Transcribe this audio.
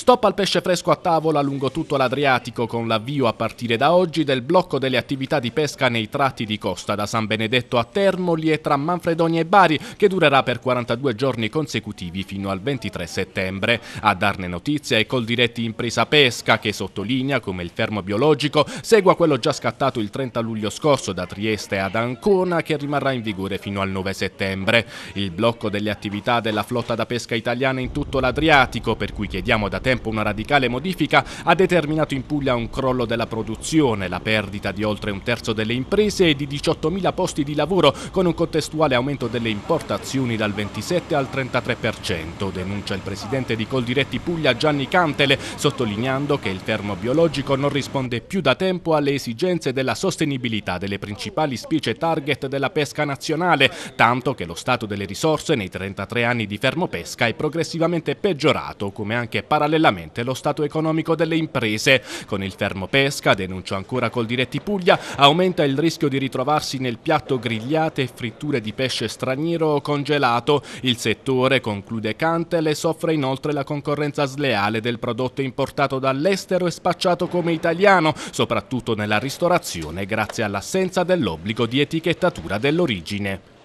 Stop al pesce fresco a tavola lungo tutto l'Adriatico con l'avvio a partire da oggi del blocco delle attività di pesca nei tratti di costa da San Benedetto a Termoli e tra Manfredonia e Bari che durerà per 42 giorni consecutivi fino al 23 settembre. A darne notizia è Coldiretti Impresa Pesca che sottolinea come il fermo biologico segua quello già scattato il 30 luglio scorso da Trieste ad Ancona che rimarrà in vigore fino al 9 settembre. Il blocco delle attività della flotta da pesca italiana in tutto l'Adriatico per cui chiediamo da Termoli tempo una radicale modifica ha determinato in Puglia un crollo della produzione, la perdita di oltre un terzo delle imprese e di 18.000 posti di lavoro con un contestuale aumento delle importazioni dal 27 al 33%, denuncia il presidente di Coldiretti Puglia Gianni Cantele, sottolineando che il fermo biologico non risponde più da tempo alle esigenze della sostenibilità delle principali specie target della pesca nazionale, tanto che lo stato delle risorse nei 33 anni di fermo pesca è progressivamente peggiorato, come anche parallelamente parallelamente lo stato economico delle imprese. Con il fermo pesca, denuncio ancora col diretti Puglia, aumenta il rischio di ritrovarsi nel piatto grigliate e fritture di pesce straniero o congelato. Il settore, conclude Cantel, soffre inoltre la concorrenza sleale del prodotto importato dall'estero e spacciato come italiano, soprattutto nella ristorazione grazie all'assenza dell'obbligo di etichettatura dell'origine.